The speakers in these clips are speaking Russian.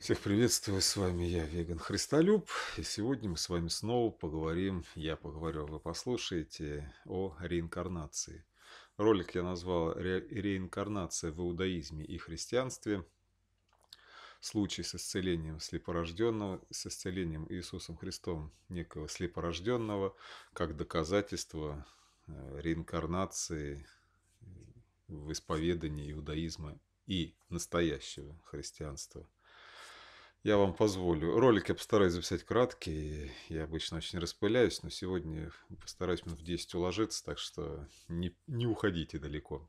Всех приветствую, с вами я, Веган Христолюб, и сегодня мы с вами снова поговорим, я поговорю, а вы послушаете, о реинкарнации. Ролик я назвал «Реинкарнация в иудаизме и христианстве. Случай с исцелением слепорожденного, с исцелением Иисусом Христом некого слепорожденного, как доказательство э, реинкарнации э, в исповедании иудаизма и настоящего христианства» я вам позволю. Ролик я постараюсь записать краткий, я обычно очень распыляюсь, но сегодня постараюсь минут в 10 уложиться, так что не, не уходите далеко.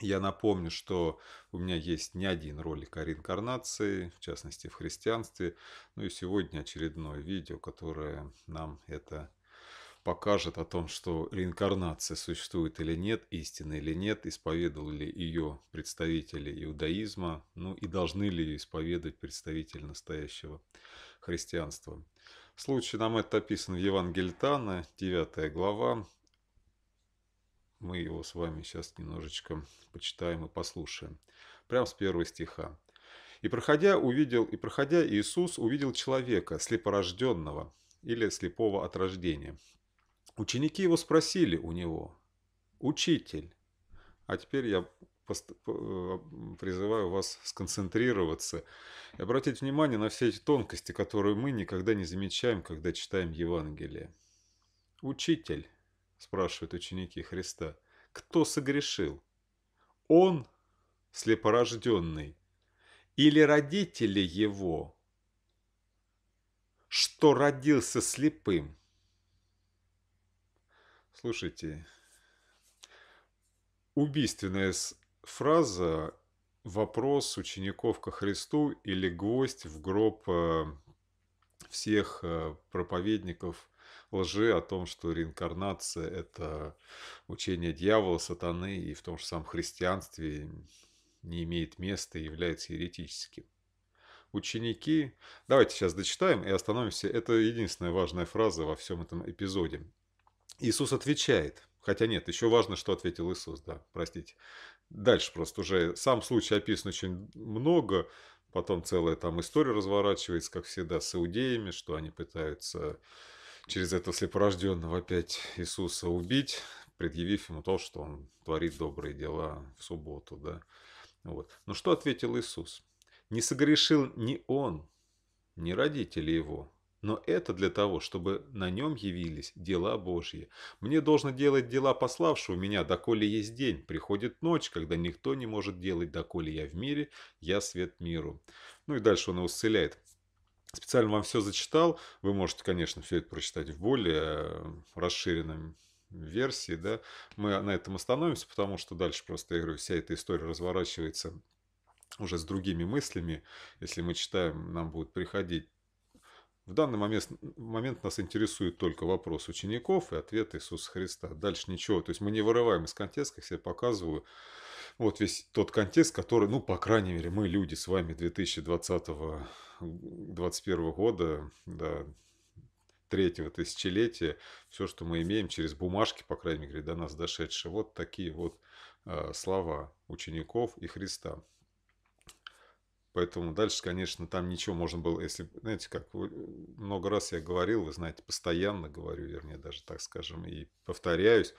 Я напомню, что у меня есть не один ролик о реинкарнации, в частности в христианстве, ну и сегодня очередное видео, которое нам это покажет о том, что реинкарнация существует или нет, истина или нет, исповедовали ее представители иудаизма, ну и должны ли ее исповедовать представители настоящего христианства. Случай нам это описан в Евангелии Тана, 9 глава. Мы его с вами сейчас немножечко почитаем и послушаем. Прямо с первого стиха. И проходя, увидел, и проходя Иисус увидел человека, слепорожденного, или слепого от рождения, Ученики его спросили у него, «Учитель». А теперь я э, призываю вас сконцентрироваться и обратить внимание на все эти тонкости, которые мы никогда не замечаем, когда читаем Евангелие. «Учитель», – спрашивают ученики Христа, – «кто согрешил? Он, слепорожденный, или родители его, что родился слепым?» Слушайте, убийственная фраза «вопрос учеников ко Христу» или «гвоздь в гроб э, всех э, проповедников лжи о том, что реинкарнация – это учение дьявола, сатаны, и в том же самом христианстве не имеет места и является еретическим. Ученики, давайте сейчас дочитаем и остановимся, это единственная важная фраза во всем этом эпизоде. Иисус отвечает. Хотя нет, еще важно, что ответил Иисус, да, простите. Дальше просто уже сам случай описан очень много, потом целая там история разворачивается, как всегда, с иудеями, что они пытаются через этого слепорожденного опять Иисуса убить, предъявив ему то, что он творит добрые дела в субботу, да. Вот. Но что ответил Иисус? Не согрешил ни он, ни родители его, но это для того, чтобы на нем явились дела Божьи. Мне должно делать дела пославшего меня, доколе есть день. Приходит ночь, когда никто не может делать, доколе я в мире, я свет миру. Ну и дальше он его исцеляет. Специально вам все зачитал. Вы можете, конечно, все это прочитать в более э, расширенном версии, да, мы на этом остановимся, потому что дальше просто, я говорю, вся эта история разворачивается уже с другими мыслями. Если мы читаем, нам будут приходить в данный момент, момент нас интересует только вопрос учеников и ответ Иисуса Христа. Дальше ничего. То есть мы не вырываем из контекста, как я показываю, вот весь тот контекст, который, ну, по крайней мере, мы, люди, с вами 2020-2021 года, да, третьего тысячелетия, все, что мы имеем через бумажки, по крайней мере, до нас дошедшие, вот такие вот э, слова учеников и Христа. Поэтому дальше, конечно, там ничего можно было, если, знаете, как много раз я говорил, вы знаете, постоянно говорю, вернее, даже так скажем, и повторяюсь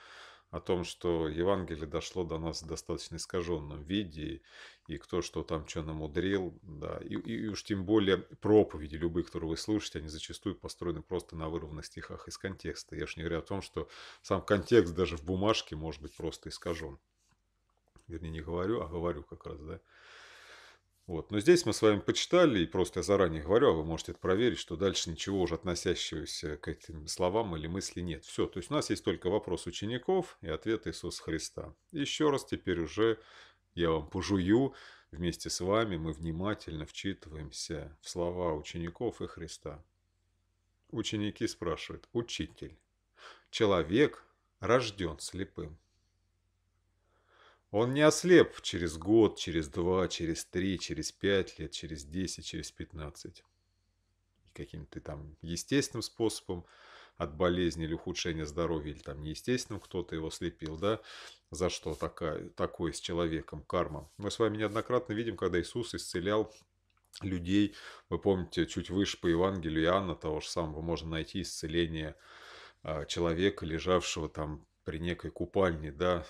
о том, что Евангелие дошло до нас в достаточно искаженном виде, и кто что там что намудрил, да, и, и уж тем более проповеди любые, которые вы слушаете, они зачастую построены просто на вырванных стихах из контекста. Я уж не говорю о том, что сам контекст даже в бумажке может быть просто искажен. Вернее, не говорю, а говорю как раз, да. Вот. Но здесь мы с вами почитали, и просто я заранее говорю, а вы можете это проверить, что дальше ничего уже относящегося к этим словам или мысли нет. Все, то есть у нас есть только вопрос учеников и ответ Иисуса Христа. Еще раз теперь уже я вам пожую, вместе с вами мы внимательно вчитываемся в слова учеников и Христа. Ученики спрашивают, учитель, человек рожден слепым. Он не ослеп через год, через два, через три, через пять лет, через десять, через пятнадцать. Каким-то там естественным способом от болезни или ухудшения здоровья, или там неестественным кто-то его слепил, да, за что такая, такое с человеком карма. Мы с вами неоднократно видим, когда Иисус исцелял людей, вы помните, чуть выше по Евангелию Иоанна того же самого можно найти исцеление а, человека, лежавшего там при некой купальне, да,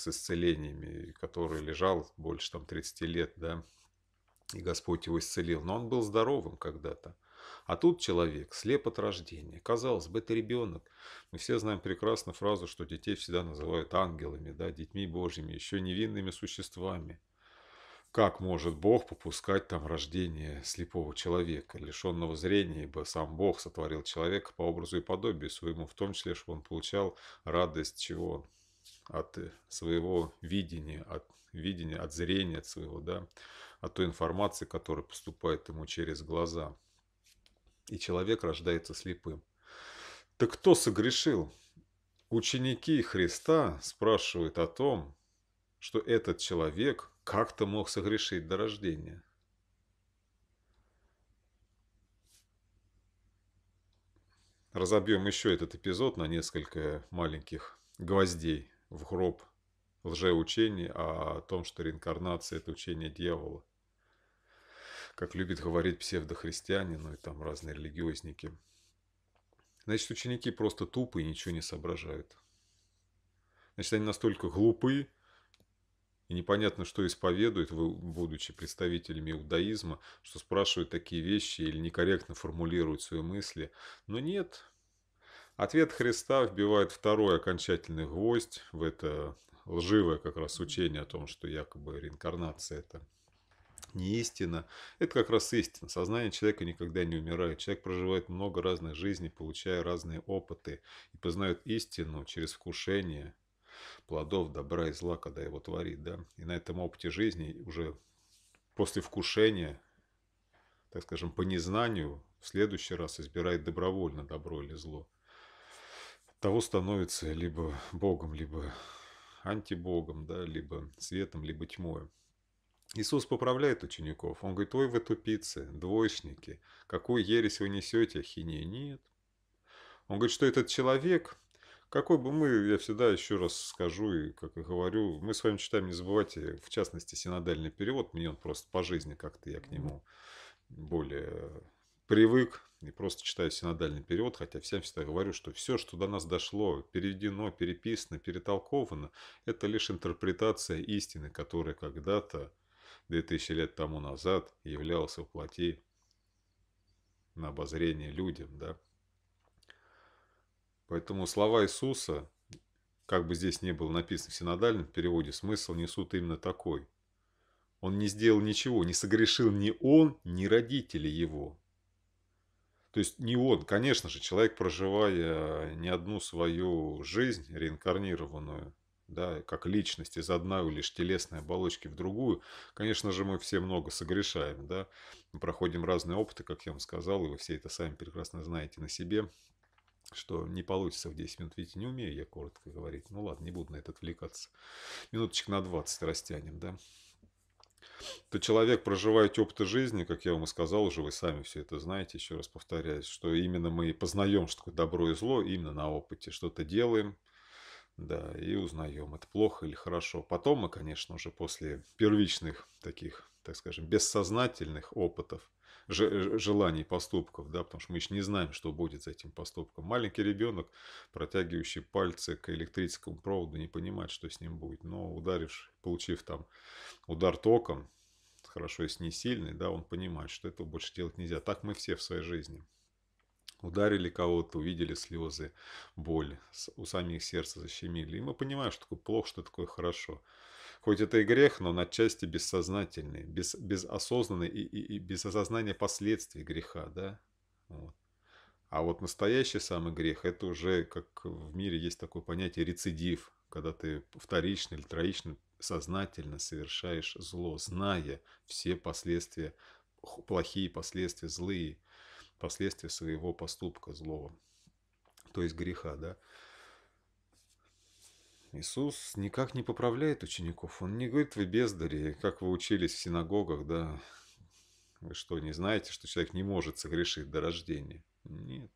с исцелениями, который лежал больше там 30 лет, да, и Господь его исцелил. Но он был здоровым когда-то. А тут человек слеп от рождения. Казалось бы, это ребенок. Мы все знаем прекрасно фразу, что детей всегда называют ангелами, да, детьми Божьими, еще невинными существами. Как может Бог попускать там рождение слепого человека, лишенного зрения, ибо сам Бог сотворил человека по образу и подобию своему, в том числе, чтобы он получал радость чего? от э, своего видения, от видения, от зрения от своего, да, от той информации, которая поступает ему через глаза. И человек рождается слепым. Так кто согрешил? Ученики Христа спрашивают о том, что этот человек как-то мог согрешить до рождения. Разобьем еще этот эпизод на несколько маленьких гвоздей в гроб лжеучений а о том, что реинкарнация – это учение дьявола. Как любит говорить псевдохристиане, ну и там разные религиозники. Значит, ученики просто тупые, ничего не соображают. Значит, они настолько глупы, и непонятно, что исповедуют, будучи представителями иудаизма, что спрашивают такие вещи или некорректно формулируют свои мысли. Но нет, Ответ Христа вбивает второй окончательный гвоздь в это лживое как раз учение о том, что якобы реинкарнация – это не истина. Это как раз истина. Сознание человека никогда не умирает. Человек проживает много разных жизней, получая разные опыты и познает истину через вкушение плодов добра и зла, когда его творит. Да? И на этом опыте жизни уже после вкушения, так скажем, по незнанию, в следующий раз избирает добровольно добро или зло того становится либо Богом, либо антибогом, да, либо светом, либо тьмой. Иисус поправляет учеников. Он говорит, ой, вы тупицы, двоечники, какую ересь вы несете, ахинеи нет. Он говорит, что этот человек, какой бы мы, я всегда еще раз скажу и как и говорю, мы с вами читаем, не забывайте, в частности, синодальный перевод, мне он просто по жизни как-то, я к нему более привык и просто читаю синодальный период, хотя всем всегда говорю, что все, что до нас дошло, переведено, переписано, перетолковано, это лишь интерпретация истины, которая когда-то, 2000 лет тому назад, являлась воплоти на обозрение людям, да. Поэтому слова Иисуса, как бы здесь не было написано в синодальном переводе, смысл несут именно такой. Он не сделал ничего, не согрешил ни он, ни родители его, то есть не он, конечно же, человек, проживая не одну свою жизнь реинкарнированную, да, как личность из одной лишь телесной оболочки в другую, конечно же, мы все много согрешаем, да, мы проходим разные опыты, как я вам сказал, и вы все это сами прекрасно знаете на себе, что не получится в 10 минут, видите, не умею я коротко говорить, ну ладно, не буду на это отвлекаться, минуточек на 20 растянем, да то человек, проживаете опыты жизни, как я вам и сказал уже, вы сами все это знаете, еще раз повторяюсь, что именно мы познаем, что такое добро и зло, именно на опыте что-то делаем, да, и узнаем, это плохо или хорошо. Потом мы, конечно, уже после первичных таких, так скажем, бессознательных опытов, желаний, поступков, да, потому что мы еще не знаем, что будет за этим поступком. Маленький ребенок, протягивающий пальцы к электрическому проводу, не понимает, что с ним будет, но ударивший, получив там удар током, хорошо, если не сильный, да, он понимает, что этого больше делать нельзя. Так мы все в своей жизни. Ударили кого-то, увидели слезы, боль, у самих сердца защемили. И мы понимаем, что такое плохо, что такое хорошо. Хоть это и грех, но он отчасти бессознательный, без, безосознанный и, и, и без осознания последствий греха. Да? Вот. А вот настоящий самый грех, это уже, как в мире есть такое понятие рецидив, когда ты вторично или троично сознательно совершаешь зло, зная все последствия, плохие последствия, злые последствия своего поступка злого, то есть греха, да. Иисус никак не поправляет учеников. Он не говорит, вы бездари, как вы учились в синагогах, да. Вы что, не знаете, что человек не может согрешить до рождения? Нет.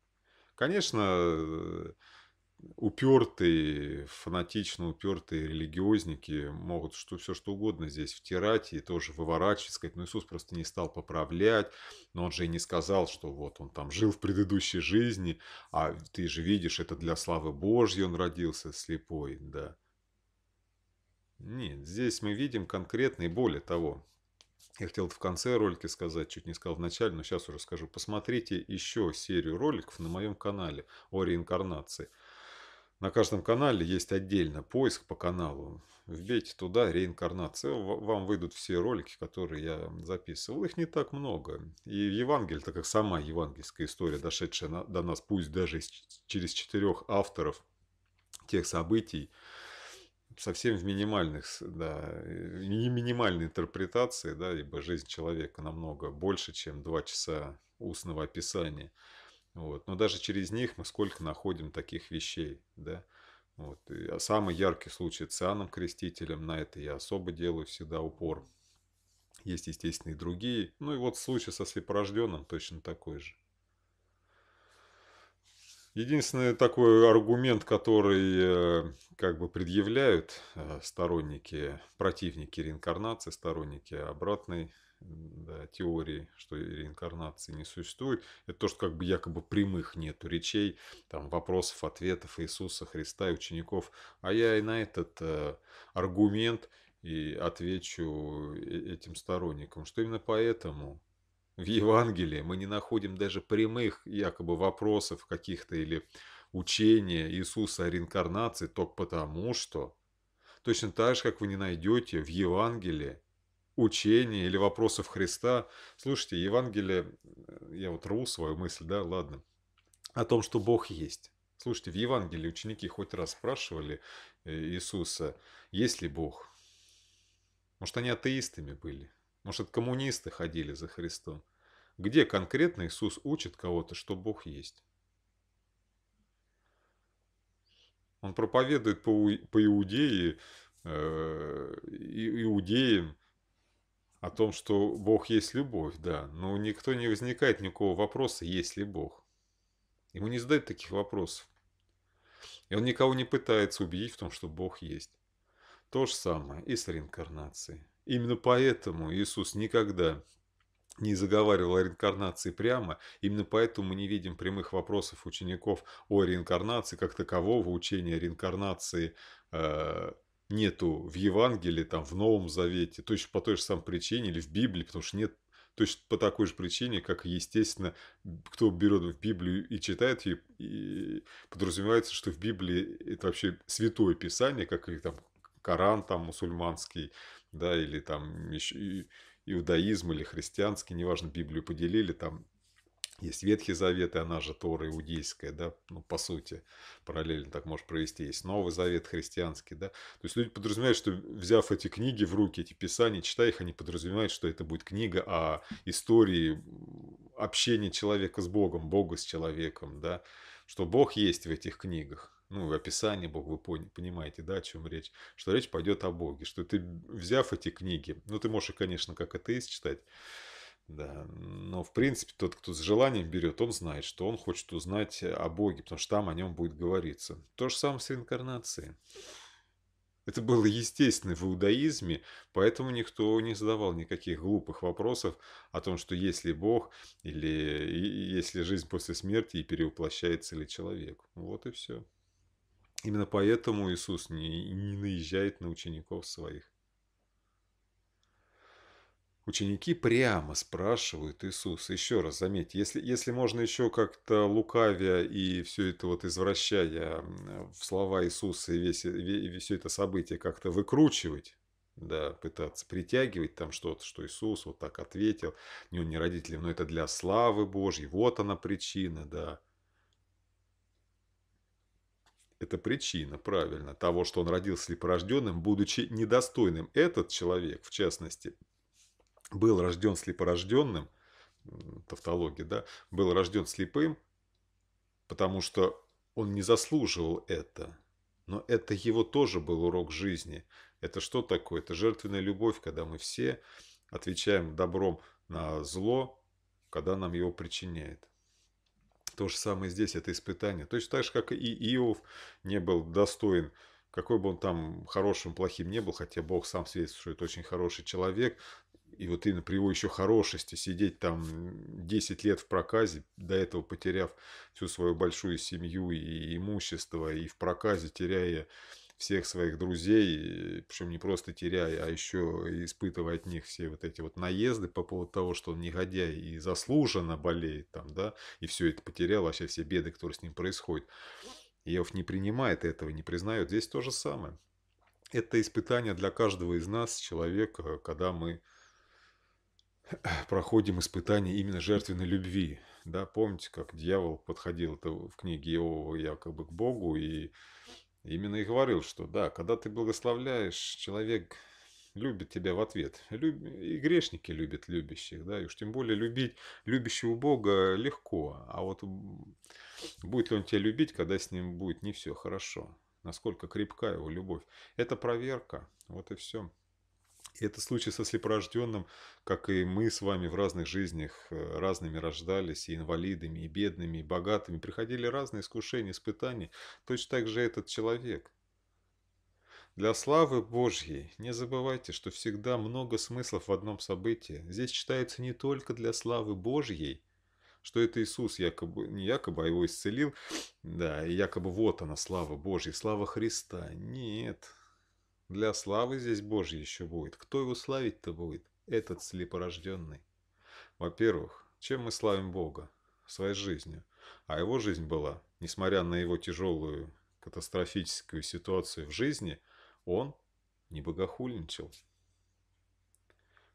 Конечно, упертые, фанатично упертые религиозники могут что, все что угодно здесь втирать и тоже выворачивать, сказать, ну Иисус просто не стал поправлять, но он же и не сказал, что вот он там жил в предыдущей жизни, а ты же видишь, это для славы Божьей он родился слепой, да. Нет, здесь мы видим конкретный более того, я хотел в конце ролика сказать, чуть не сказал в начале, но сейчас уже скажу. Посмотрите еще серию роликов на моем канале о реинкарнации – на каждом канале есть отдельно поиск по каналу. Вбейте туда реинкарнация. Вам выйдут все ролики, которые я записывал. Их не так много. И Евангелие, так как сама евангельская история, дошедшая до нас, пусть даже через четырех авторов тех событий, совсем в минимальных, да, э, не минимальной интерпретации, да, ибо жизнь человека намного больше, чем два часа устного описания – вот. Но даже через них мы сколько находим таких вещей. Да? Вот. И а, самый яркий случай с Иоанном Крестителем, на это я особо делаю всегда упор. Есть, естественно, и другие. Ну и вот случай со слепорожденным точно такой же. Единственный такой аргумент, который э, как бы предъявляют э, сторонники, противники реинкарнации, сторонники обратной да, теории, что реинкарнации не существует, это то, что как бы якобы прямых нету речей, там вопросов, ответов Иисуса Христа и учеников. А я и на этот э, аргумент и отвечу этим сторонникам, что именно поэтому в Евангелии мы не находим даже прямых якобы вопросов каких-то или учения Иисуса о реинкарнации только потому, что точно так же, как вы не найдете в Евангелии учения или вопросов Христа. Слушайте, Евангелие, э, я вот рву свою мысль, да, ладно, о том, что Бог есть. Слушайте, в Евангелии ученики хоть раз спрашивали э, Иисуса, есть ли Бог? Может, они атеистами были? Может, коммунисты ходили за Христом? Где конкретно Иисус учит кого-то, что Бог есть? Он проповедует по, по иудеи, э, иудеям, о том, что Бог есть любовь, да, но никто не возникает никакого вопроса, есть ли Бог. Ему не задают таких вопросов. И он никого не пытается убедить в том, что Бог есть. То же самое и с реинкарнацией. Именно поэтому Иисус никогда не заговаривал о реинкарнации прямо, именно поэтому мы не видим прямых вопросов учеников о реинкарнации как такового, учения реинкарнации э, нету в Евангелии, там, в Новом Завете, точно по той же самой причине, или в Библии, потому что нет точно по такой же причине, как, естественно, кто берет в Библию и читает ее, и подразумевается, что в Библии это вообще святое писание, как и там Коран там мусульманский, да, или там еще иудаизм или христианский, неважно, Библию поделили там есть Ветхий Завет, и она же Тора иудейская, да, ну, по сути, параллельно так можешь провести. Есть Новый Завет христианский, да. То есть люди подразумевают, что взяв эти книги в руки, эти писания, читая их, они подразумевают, что это будет книга о истории общения человека с Богом, Бога с человеком, да, что Бог есть в этих книгах ну, в описание Бога, вы понимаете, да, о чем речь, что речь пойдет о Боге, что ты, взяв эти книги, ну, ты можешь, конечно, как атеист читать, да, но в принципе тот, кто с желанием берет, он знает, что он хочет узнать э, о Боге, потому что там о нем будет говориться. То же самое с реинкарнацией. Это было естественно в иудаизме, поэтому никто не задавал никаких глупых вопросов о том, что есть ли Бог, или есть ли жизнь после смерти и перевоплощается ли человек. Вот и все. Именно поэтому Иисус не, не наезжает на учеников своих. Ученики прямо спрашивают Иисуса. Еще раз, заметьте, если, если можно еще как-то лукавя и все это вот извращая в слова Иисуса и весь, весь все это событие как-то выкручивать, да, пытаться притягивать там что-то, что Иисус вот так ответил, не он не родители, но это для славы Божьей, вот она причина, да. Это причина, правильно, того, что он родился слепорожденным, будучи недостойным. Этот человек, в частности, был рожден слепорожденным, тавтология, да, был рожден слепым, потому что он не заслуживал это. Но это его тоже был урок жизни. Это что такое? Это жертвенная любовь, когда мы все отвечаем добром на зло, когда нам его причиняет. То же самое здесь, это испытание. Точно так же, как и Иов не был достоин, какой бы он там хорошим, плохим не был, хотя Бог сам свидетельствует, что это очень хороший человек, и вот именно при его еще хорошести сидеть там 10 лет в проказе, до этого потеряв всю свою большую семью и имущество, и в проказе теряя всех своих друзей, причем не просто теряя, а еще испытывая от них все вот эти вот наезды по поводу того, что он негодяй и заслуженно болеет там, да, и все это потерял, вообще все беды, которые с ним происходят. Иов не принимает этого, не признает. Здесь то же самое. Это испытание для каждого из нас, человека, когда мы проходим испытание именно жертвенной любви. Да, помните, как дьявол подходил это в книге Иова якобы к Богу и именно и говорил, что да, когда ты благословляешь, человек любит тебя в ответ. Люб... И грешники любят любящих, да, и уж тем более любить любящего Бога легко. А вот будет ли он тебя любить, когда с ним будет не все хорошо? Насколько крепка его любовь? Это проверка, вот и все. И это случай со слепорожденным, как и мы с вами в разных жизнях э, разными рождались, и инвалидами, и бедными, и богатыми. Приходили разные искушения, испытания. Точно так же этот человек. Для славы Божьей не забывайте, что всегда много смыслов в одном событии. Здесь читается не только для славы Божьей, что это Иисус якобы, не якобы, а его исцелил, да, и якобы вот она, слава Божья, слава Христа. Нет, для славы здесь Божьей еще будет. Кто его славить-то будет? Этот слепорожденный. Во-первых, чем мы славим Бога? Своей жизнью. А его жизнь была, несмотря на его тяжелую катастрофическую ситуацию в жизни, он не богохульничал.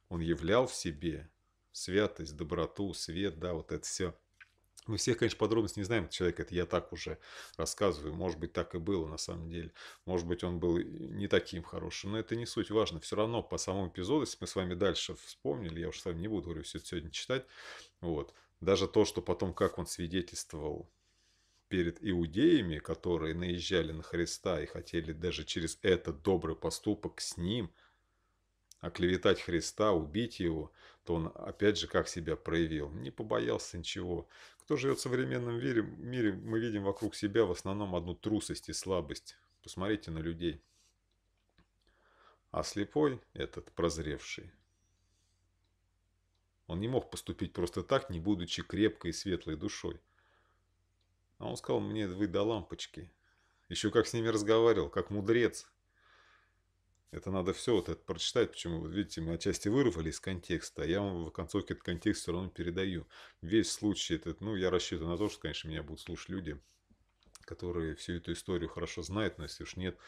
Он являл в себе святость, доброту, свет, да, вот это все – мы всех, конечно, подробностей не знаем Человек это я так уже рассказываю. Может быть, так и было на самом деле. Может быть, он был не таким хорошим, но это не суть важно. Все равно по самому эпизоду, если мы с вами дальше вспомнили, я уже с вами не буду, говорю, все это сегодня читать, вот. Даже то, что потом, как он свидетельствовал перед иудеями, которые наезжали на Христа и хотели даже через этот добрый поступок с ним оклеветать Христа, убить его, то он опять же как себя проявил. Не побоялся ничего. Кто живет в современном мире, мире, мы видим вокруг себя в основном одну трусость и слабость. Посмотрите на людей. А слепой этот, прозревший, он не мог поступить просто так, не будучи крепкой и светлой душой. А он сказал мне, вы до лампочки. Еще как с ними разговаривал, как мудрец, это надо все вот это прочитать, почему, вот видите, мы отчасти вырвали из контекста, а я вам в концовке этот контекст все равно передаю. Весь случай этот, ну, я рассчитываю на то, что, конечно, меня будут слушать люди, которые всю эту историю хорошо знают, но если уж нет,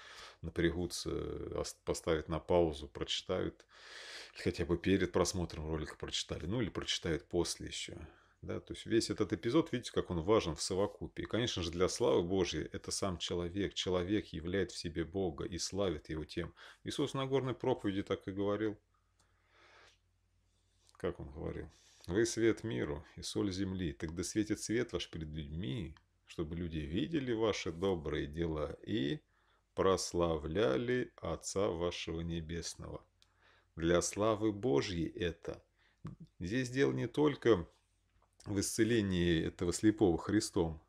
напрягутся, поставят на паузу, прочитают, хотя бы перед просмотром ролика прочитали, ну или прочитают после еще. Да, то есть весь этот эпизод, видите, как он важен в совокупе. И, Конечно же, для славы Божьей это сам человек. Человек являет в себе Бога и славит его тем. Иисус на горной проповеди так и говорил. Как он говорил? «Вы свет миру и соль земли, тогда светит свет ваш перед людьми, чтобы люди видели ваши добрые дела и прославляли Отца вашего Небесного». Для славы Божьей это. Здесь дело не только в исцелении этого слепого Христом,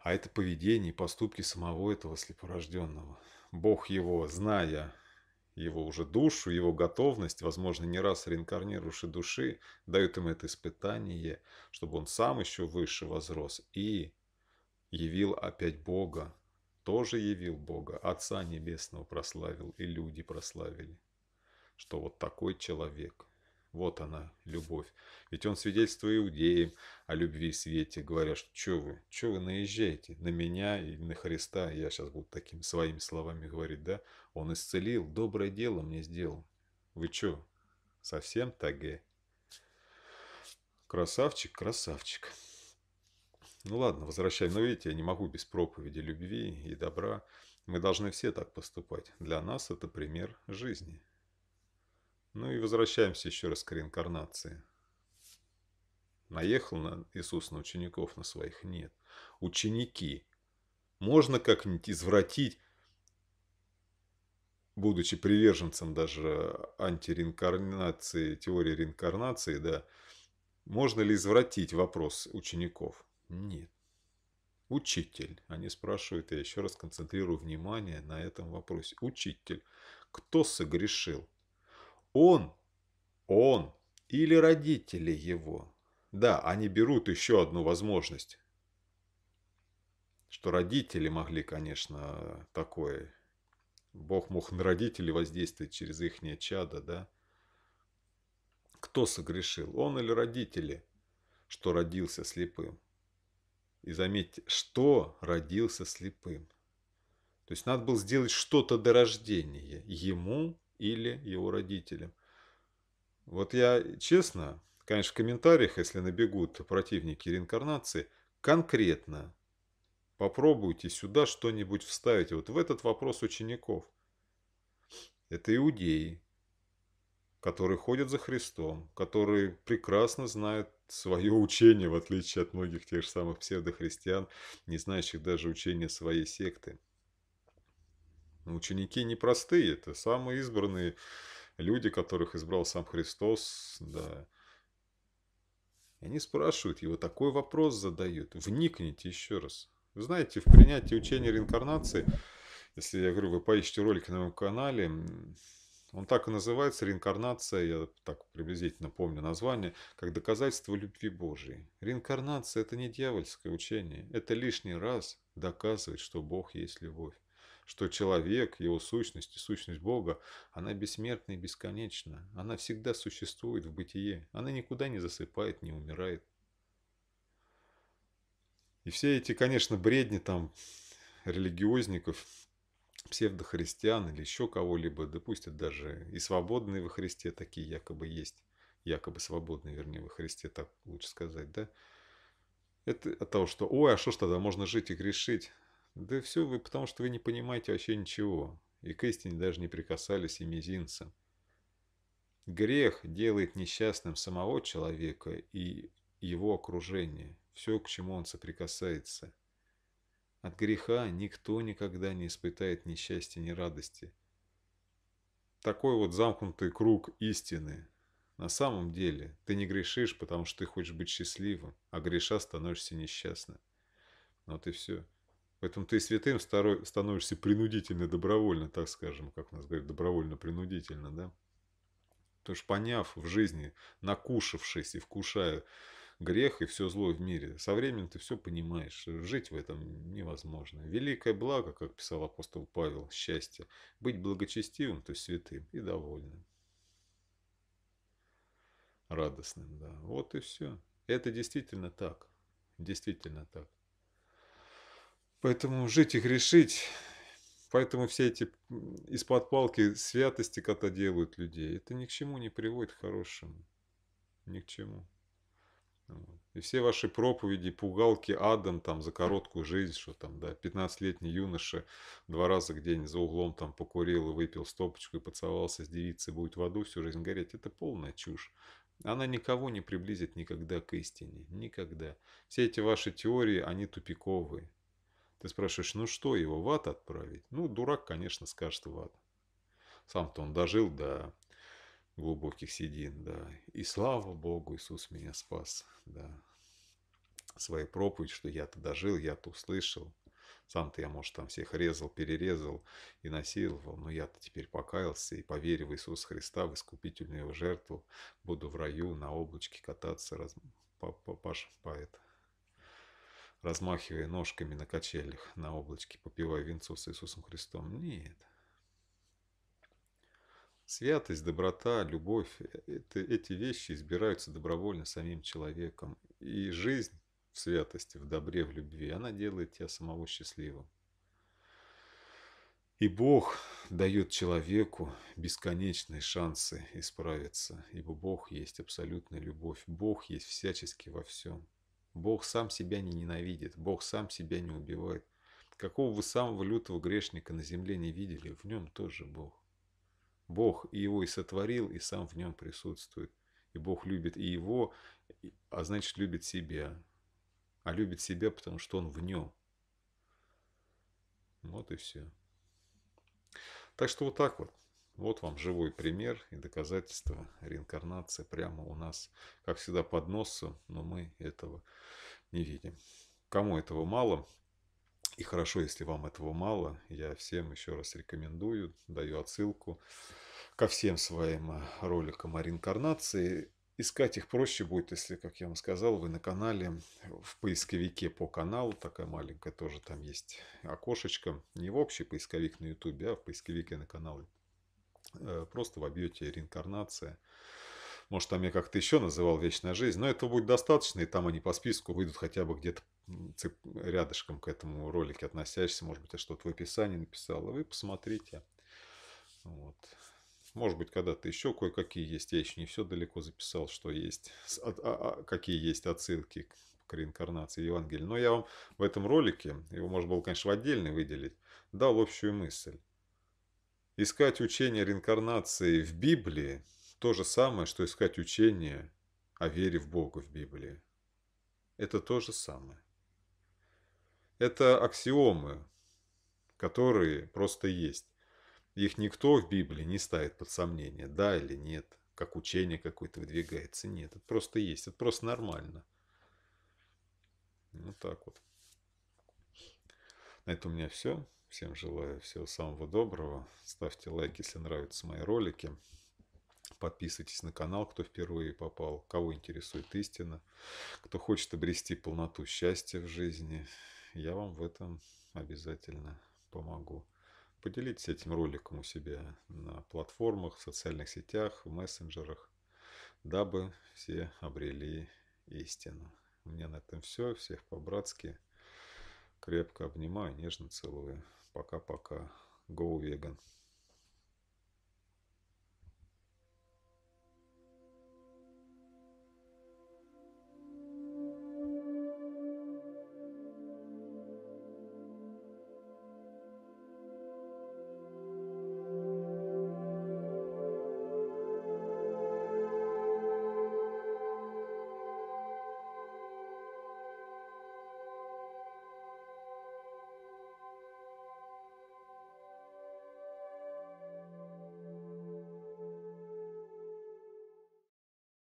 а это поведение и поступки самого этого слепорожденного. Бог его, зная его уже душу, его готовность, возможно, не раз реинкарнировавшей души, дает ему это испытание, чтобы он сам еще выше возрос и явил опять Бога, тоже явил Бога, Отца Небесного прославил, и люди прославили, что вот такой человек – вот она, любовь. Ведь он свидетельствует иудеям о любви и свете, говоря, что «Чё вы, чё вы наезжаете на меня и на Христа?» Я сейчас буду такими своими словами говорить, да? «Он исцелил, доброе дело мне сделал». Вы чё, совсем таге? Красавчик, красавчик. Ну ладно, возвращаем. Но видите, я не могу без проповеди любви и добра. Мы должны все так поступать. Для нас это пример жизни. Ну и возвращаемся еще раз к реинкарнации. Наехал на Иисус на учеников, на своих нет. Ученики. Можно как-нибудь извратить, будучи приверженцем даже антиреинкарнации, теории реинкарнации, да, можно ли извратить вопрос учеников? Нет. Учитель, они спрашивают, я еще раз концентрирую внимание на этом вопросе. Учитель, кто согрешил? Он, он или родители его. Да, они берут еще одну возможность. Что родители могли, конечно, такое. Бог мог на родителей воздействовать через их чадо, да? Кто согрешил, он или родители, что родился слепым? И заметьте, что родился слепым. То есть надо было сделать что-то до рождения ему или его родителям. Вот я честно, конечно, в комментариях, если набегут противники реинкарнации, конкретно попробуйте сюда что-нибудь вставить. Вот в этот вопрос учеников. Это иудеи, которые ходят за Христом, которые прекрасно знают свое учение, в отличие от многих тех же самых псевдохристиан, не знающих даже учения своей секты. Ну, ученики непростые, это самые избранные люди, которых избрал сам Христос, да. И они спрашивают его, такой вопрос задают. Вникните еще раз. Вы знаете, в принятии учения реинкарнации, если я говорю, вы поищите ролики на моем канале, он так и называется, реинкарнация, я так приблизительно помню название, как доказательство любви Божией. Реинкарнация – это не дьявольское учение, это лишний раз доказывает, что Бог есть любовь что человек, его сущность и сущность Бога, она бессмертна и бесконечна. Она всегда существует в бытие. Она никуда не засыпает, не умирает. И все эти, конечно, бредни там религиозников, псевдохристиан или еще кого-либо, допустят даже и свободные во Христе такие якобы есть, якобы свободные, вернее, во Христе, так лучше сказать, да, это от того, что, ой, а что ж тогда, можно жить и грешить. Да все вы, потому что вы не понимаете вообще ничего, и к истине даже не прикасались и мизинца. Грех делает несчастным самого человека и его окружение, все, к чему он соприкасается. От греха никто никогда не испытает ни счастья, ни радости. Такой вот замкнутый круг истины. На самом деле, ты не грешишь, потому что ты хочешь быть счастливым, а греша становишься несчастным. Вот и все. Поэтому ты святым становишься принудительно, добровольно, так скажем, как у нас говорят, добровольно-принудительно, да? Потому что поняв в жизни, накушавшись и вкушая грех и все зло в мире, со временем ты все понимаешь, жить в этом невозможно. Великое благо, как писал апостол Павел, счастье, быть благочестивым, то есть святым и довольным. Радостным, да. Вот и все. Это действительно так. Действительно так. Поэтому жить и грешить, поэтому все эти из-под палки святости, когда делают людей, это ни к чему не приводит к хорошему. Ни к чему. И все ваши проповеди, пугалки адом там за короткую жизнь, что там, да, 15-летний юноша два раза где-нибудь за углом там покурил и выпил стопочку и поцеловался с девицей, будет в аду всю жизнь гореть, это полная чушь. Она никого не приблизит никогда к истине. Никогда. Все эти ваши теории, они тупиковые. Ты спрашиваешь, ну что, его в ад отправить? Ну, дурак, конечно, скажет в ад. Сам-то он дожил до глубоких седин, да. И слава Богу, Иисус меня спас, да. Своей проповедь, что я-то дожил, я-то услышал. Сам-то я, может, там всех резал, перерезал и насиловал, но я-то теперь покаялся и поверил в Иисуса Христа, в искупительную его жертву, буду в раю на облачке кататься, раз... по, по, по, по это, размахивая ножками на качелях на облачке, попивая венцо с Иисусом Христом. Нет. Святость, доброта, любовь это, эти вещи избираются добровольно самим человеком. И жизнь в святости, в добре, в любви, она делает тебя самого счастливым. И Бог дает человеку бесконечные шансы исправиться, ибо Бог есть абсолютная любовь, Бог есть всячески во всем. Бог сам себя не ненавидит, Бог сам себя не убивает. Какого вы самого лютого грешника на земле не видели, в нем тоже Бог. Бог и его и сотворил, и сам в нем присутствует. И Бог любит и его, а значит любит себя. А любит себя, потому что он в нем. Вот и все. Так что вот так вот. Вот вам живой пример и доказательство реинкарнации прямо у нас, как всегда, под носом, но мы этого не видим. Кому этого мало, и хорошо, если вам этого мало, я всем еще раз рекомендую, даю отсылку ко всем своим э, роликам о реинкарнации. Искать их проще будет, если, как я вам сказал, вы на канале, в поисковике по каналу, такая маленькая тоже там есть окошечко, не в общий поисковик на YouTube, а в поисковике на канале Э, просто вобьете реинкарнация. Может, там я как-то еще называл «Вечная жизнь», но это будет достаточно, и там они по списку выйдут хотя бы где-то рядышком к этому ролике относящиеся. Может быть, я что-то в описании написал, и а вы посмотрите. Вот. Может быть, когда-то еще кое-какие есть. Я еще не все далеко записал, что есть, а, а, а, какие есть отсылки к реинкарнации Евангелия. Но я вам в этом ролике, его можно было, конечно, в отдельный выделить, дал общую мысль. Искать учение реинкарнации в Библии – то же самое, что искать учение о вере в Бога в Библии. Это то же самое. Это аксиомы, которые просто есть. Их никто в Библии не ставит под сомнение, да или нет, как учение какое-то выдвигается. Нет, это просто есть, это просто нормально. Вот так вот. На этом у меня все. Всем желаю всего самого доброго. Ставьте лайк, если нравятся мои ролики. Подписывайтесь на канал, кто впервые попал, кого интересует истина, кто хочет обрести полноту счастья в жизни. Я вам в этом обязательно помогу. Поделитесь этим роликом у себя на платформах, в социальных сетях, в мессенджерах, дабы все обрели истину. У меня на этом все. Всех по-братски крепко обнимаю, нежно целую. Пока-пока. Go vegan.